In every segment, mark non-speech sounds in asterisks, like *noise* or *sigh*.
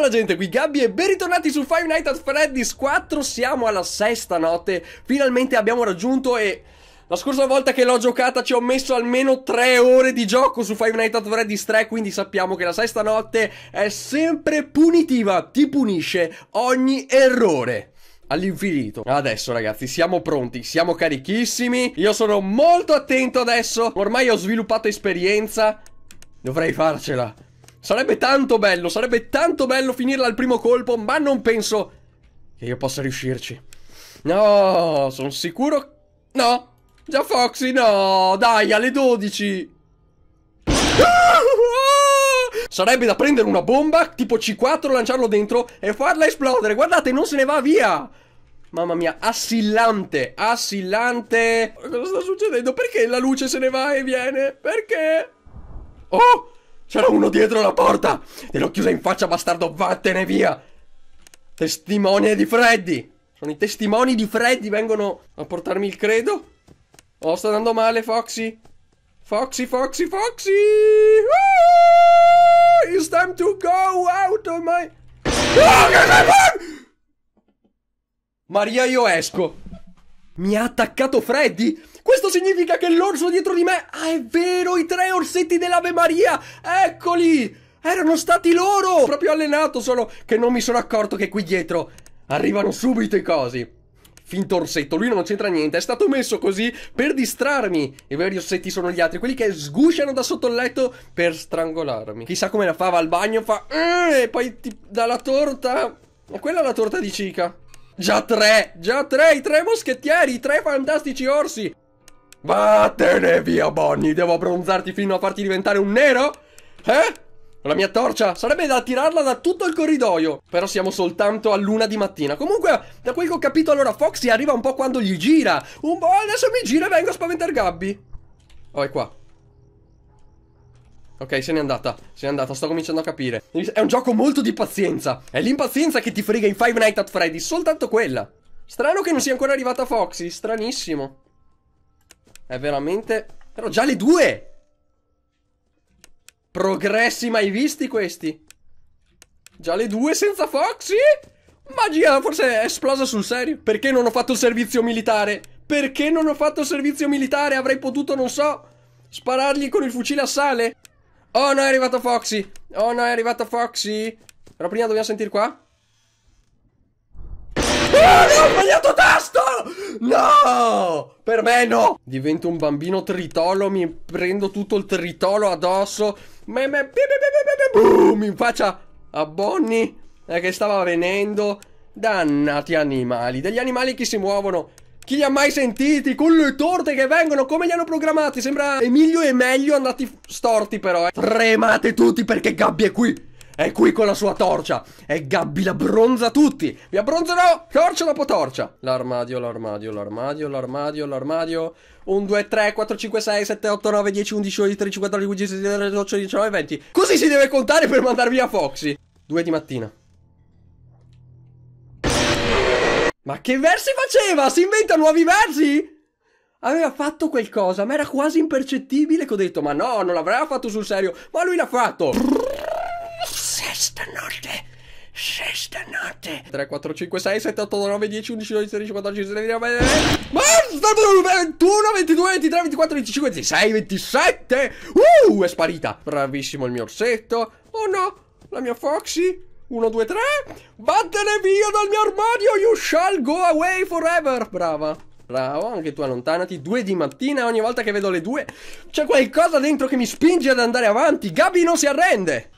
la gente, qui Gabby e ben ritornati su Five Nights at Freddy's 4 Siamo alla sesta notte, finalmente abbiamo raggiunto e... La scorsa volta che l'ho giocata ci ho messo almeno 3 ore di gioco su Five Nights at Freddy's 3 Quindi sappiamo che la sesta notte è sempre punitiva, ti punisce ogni errore all'infinito. Adesso ragazzi siamo pronti, siamo carichissimi, io sono molto attento adesso, ormai ho sviluppato esperienza, dovrei farcela. Sarebbe tanto bello, sarebbe tanto bello finirla al primo colpo, ma non penso che io possa riuscirci. No, sono sicuro... No, già Foxy, no, dai, alle 12. Ah! Sarebbe da prendere una bomba, tipo C4, lanciarlo dentro e farla esplodere. Guardate, non se ne va via. Mamma mia, assillante, assillante. Cosa sta succedendo? Perché la luce se ne va e viene? Perché? Oh! C'era uno dietro la porta! Te l'ho chiusa in faccia, bastardo, vattene via! Testimone di Freddy! Sono i testimoni di Freddy, vengono a portarmi il credo? Oh, sta andando male, Foxy! Foxy, Foxy, Foxy! Ah, it's time to go out of my... Ah, Maria, io esco! Mi ha attaccato Freddy? Questo significa che l'orso dietro di me... Ah, è vero, i tre orsetti dell'Ave Maria! Eccoli! Erano stati loro! Proprio allenato, solo che non mi sono accorto che qui dietro arrivano subito i cosi finto orsetto, lui non c'entra niente, è stato messo così per distrarmi. I veri orsetti sono gli altri, quelli che sgusciano da sotto il letto per strangolarmi. Chissà come la fa, va al bagno, fa... Eh, e poi ti dà la torta... E quella è la torta di cica. Già tre, già tre, i tre moschettieri, i tre fantastici orsi. Vattene via, Bonnie. Devo abbronzarti fino a farti diventare un nero? Eh? La mia torcia sarebbe da tirarla da tutto il corridoio. Però siamo soltanto a luna di mattina. Comunque, da quel che ho capito, allora Foxy arriva un po' quando gli gira. Un po' adesso mi gira e vengo a spaventare Gabby. Oh, è qua. Ok, se n'è andata, se n'è andata, sto cominciando a capire. È un gioco molto di pazienza. È l'impazienza che ti frega in Five Nights at Freddy, soltanto quella. Strano che non sia ancora arrivata Foxy, stranissimo. È veramente... Però già le due! Progressi mai visti questi? Già le due senza Foxy? Magia forse è esplosa sul serio. Perché non ho fatto il servizio militare? Perché non ho fatto il servizio militare? Avrei potuto, non so, sparargli con il fucile a sale? Oh no, è arrivato Foxy! Oh no, è arrivato Foxy! Però prima dobbiamo sentire qua. Oddio, ho sbagliato tasto! No! Per me no! Divento un bambino tritolo, mi prendo tutto il tritolo addosso. Me, boom, in faccia a Bonnie eh, che stava venendo. Dannati animali, degli animali che si muovono. Chi li ha mai sentiti? Con le torte che vengono, come li hanno programmati? Sembra Emilio e meglio andati storti però, eh. Tremate tutti perché Gabbia è qui. È qui con la sua torcia. E Gabby la bronza tutti. Vi abbronzerò torcia dopo torcia. L'armadio, l'armadio, l'armadio, l'armadio, l'armadio. 1, 2, 3, 4, 5, 6, 7, 8, 9, 10, 11, 12, 13, 14, 15, 16, 17, 18, 19, 20. Così si deve contare per mandar via Foxy. 2 di mattina. Ma che versi faceva? Si inventa nuovi versi? Aveva fatto qualcosa, ma era quasi impercettibile che ho detto, ma no, non l'avrà fatto sul serio, ma lui l'ha fatto sesta notte. Sesta notte. 3, 4, 5, 6, 7, 8, 9, 10, 11, 12, 13, 14, 16, 17, 19, 20, 21, 22, 23, 24, 25, 26, 27. Uh, è sparita. Bravissimo il mio orsetto. Oh no, la mia Foxy. 1, 2, 3 Vattene via dal mio armadio You shall go away forever Brava Bravo, anche tu allontanati. Due di mattina, ogni volta che vedo le due, c'è qualcosa dentro che mi spinge ad andare avanti. Gabi non si arrende.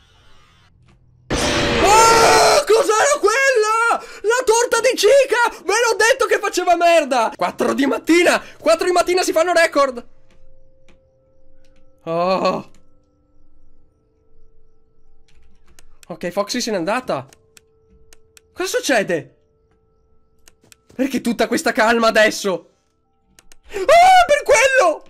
brava merda! 4 di mattina! 4 di mattina si fanno record! Oh. Ok, Foxy se n'è andata. Cosa succede? Perché tutta questa calma adesso? Ah, per quello!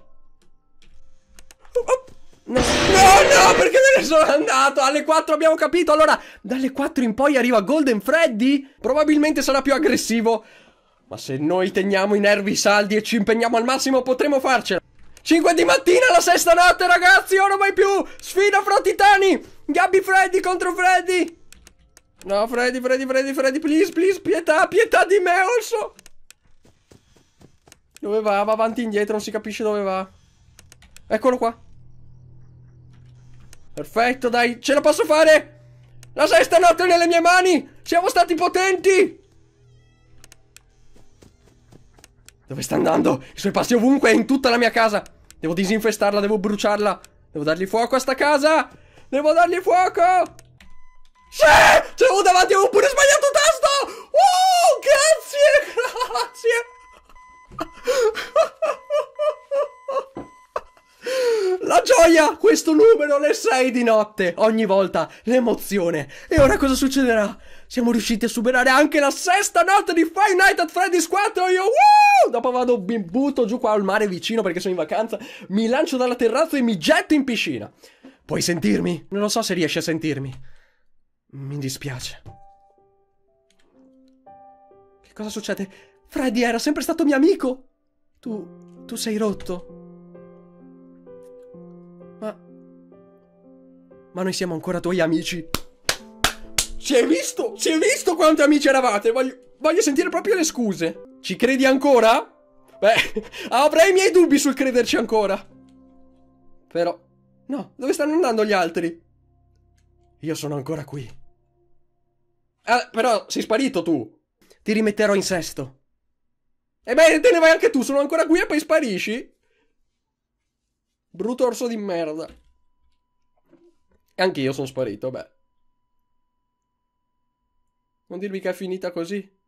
Oh, oh. No, no, perché me ne sono andato? Alle 4 abbiamo capito. Allora, dalle 4 in poi arriva Golden Freddy? Probabilmente sarà più aggressivo. Ma se noi teniamo i nervi saldi e ci impegniamo al massimo potremo farcela. 5 di mattina la sesta notte ragazzi, ora mai più! Sfida fra titani! Gabby Freddy contro Freddy! No Freddy, Freddy, Freddy, Freddy, please, please, pietà, pietà di me also! Dove va? Va avanti e indietro, non si capisce dove va. Eccolo qua. Perfetto, dai, ce la posso fare! La sesta notte nelle mie mani! Siamo stati potenti! Dove sta andando? I suoi passi ovunque, in tutta la mia casa. Devo disinfestarla, devo bruciarla. Devo dargli fuoco a sta casa. Devo dargli fuoco. Sì! C'è un davanti a un questo numero, le 6 di notte! Ogni volta l'emozione. E ora cosa succederà? Siamo riusciti a superare anche la sesta notte di Five Nights at Freddy's 4. Io, wow! Dopo vado, mi butto giù qua al mare vicino perché sono in vacanza. Mi lancio dalla terrazza e mi getto in piscina. Puoi sentirmi? Non lo so se riesci a sentirmi. Mi dispiace. Che cosa succede? Freddy era sempre stato mio amico. Tu... tu sei rotto. ma noi siamo ancora tuoi amici. Si è visto? Si è visto quanti amici eravate? Voglio, voglio sentire proprio le scuse. Ci credi ancora? Beh, *laughs* avrei i miei dubbi sul crederci ancora. Però, no, dove stanno andando gli altri? Io sono ancora qui. Ah, però sei sparito tu. Ti rimetterò in sesto. E beh, te ne vai anche tu, sono ancora qui e poi sparisci? Brutto orso di merda. Anche io sono sparito, beh. Non dirmi che è finita così.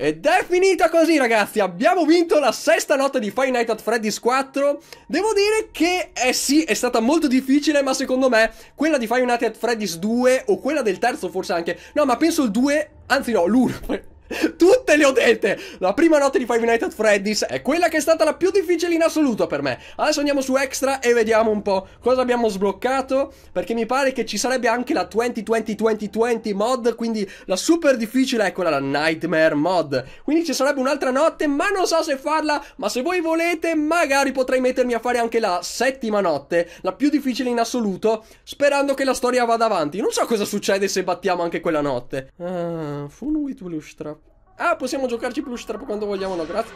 Ed è finita così ragazzi, abbiamo vinto la sesta notte di Five Nights at Freddy's 4 Devo dire che eh sì, è stata molto difficile ma secondo me quella di Five Nights at Freddy's 2 o quella del terzo forse anche No ma penso il 2, anzi no l'1 Tutte le ho dette! La prima notte di Five Nights at Freddy's è quella che è stata la più difficile in assoluto per me. Adesso andiamo su Extra e vediamo un po' cosa abbiamo sbloccato, perché mi pare che ci sarebbe anche la 2020-2020 mod, quindi la super difficile è quella, la Nightmare mod. Quindi ci sarebbe un'altra notte, ma non so se farla, ma se voi volete magari potrei mettermi a fare anche la settima notte, la più difficile in assoluto, sperando che la storia vada avanti. Non so cosa succede se battiamo anche quella notte. Ah, Fun with Lushtrap. Ah, possiamo giocarci plush trap quando vogliamo, no, grazie.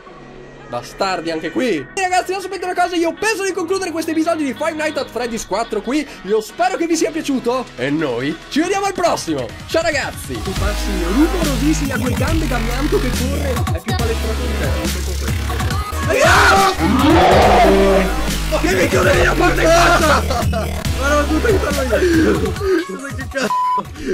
Bastardi anche qui Ragazzi non sapete una cosa Io penso di concludere questo episodio di Five Nights at Freddy's 4 qui Io spero che vi sia piaciuto E noi ci vediamo al prossimo Ciao ragazzi Tu passi rumorosissimi a due gambe da che corre È più palestrato di te Che mi chiude via parte *laughs* in faccia Ma non tutto che parlo Che cazzo